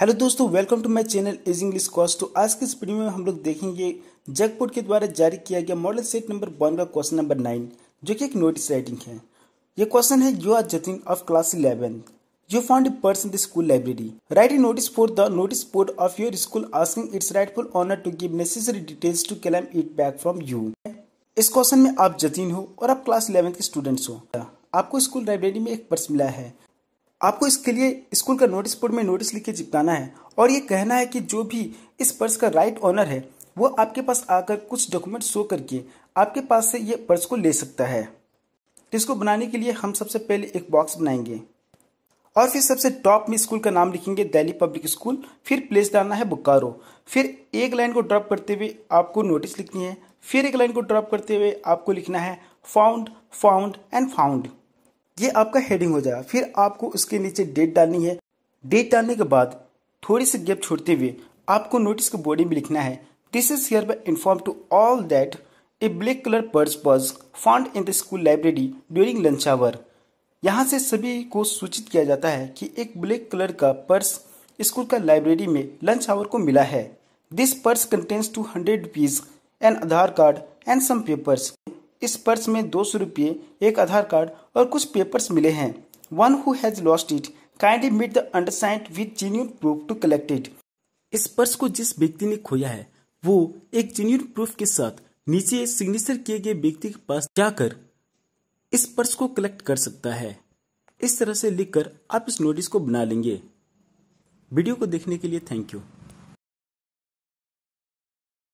hello दोस्तों welcome to my channel is English cost तो आज के इस वीडियो में हम लोग देखेंगे जगपुर के द्वारा जारी किया गया मॉडल सेट नंबर वन का क्वेश्चन नंबर नाइन जो कि एक नोटिस राइटिंग है ये क्वेश्चन है you are Jatin of class eleven you found a person the school library write a notice for the notice board of your school asking its rightful owner to give necessary details to claim it back from you इस question में आप जतिन हो और आप class eleven के students हो आपको school library में एक पर्स मिला है आपको इसके लिए स्कूल का नोटिस बोर्ड में नोटिस लिख के चिपकाना है और ये कहना है कि जो भी इस पर्स का राइट ऑनर है वो आपके पास आकर कुछ डॉक्यूमेंट शो करके आपके पास से ये पर्स को ले सकता है तो इसको बनाने के लिए हम सबसे पहले एक बॉक्स बनाएंगे और फिर सबसे टॉप में स्कूल का नाम लिखेंगे दिल्ली पब्लिक स्कूल फिर प्लेस डालना है बुकारो फिर एक लाइन को ड्रॉप करते हुए आपको नोटिस लिखनी है फिर एक लाइन को ड्रॉप करते हुए आपको लिखना है फाउंड फाउंड एंड फाउंड ये आपका हेडिंग हो जाएगा फिर आपको उसके नीचे डेट डालनी है डेट डालने के बाद थोड़ी सी गैप छोड़ते हुए आपको नोटिस के बॉडी में लिखना है this is hereby inform to all that a black colour purse purse found in the school library during lunch hour यहाँ से सभी को सूचित किया जाता है कि एक ब्लैक कलर का पर्स स्कूल का लाइब्रेरी में लंच आवर को मिला है this purse contains two hundred rupees an Aadhaar card and some papers इस पर्स में दो सौ रुपये एक आधार कार्ड और कुछ पेपर्स मिले हैं one who has lost it kindly meet the undersigned with genuine proof to collect it इस पर्स को जिस व्यक्ति ने खोया है वो एक जेन्यून प्रूफ के साथ नीचे सिग्नेचर किए गए व्यक्ति के पास जाकर इस पर्स को कलेक्ट कर सकता है इस तरह से लिखकर आप इस नोटिस को बना लेंगे वीडियो को देखने के लिए थैंक यू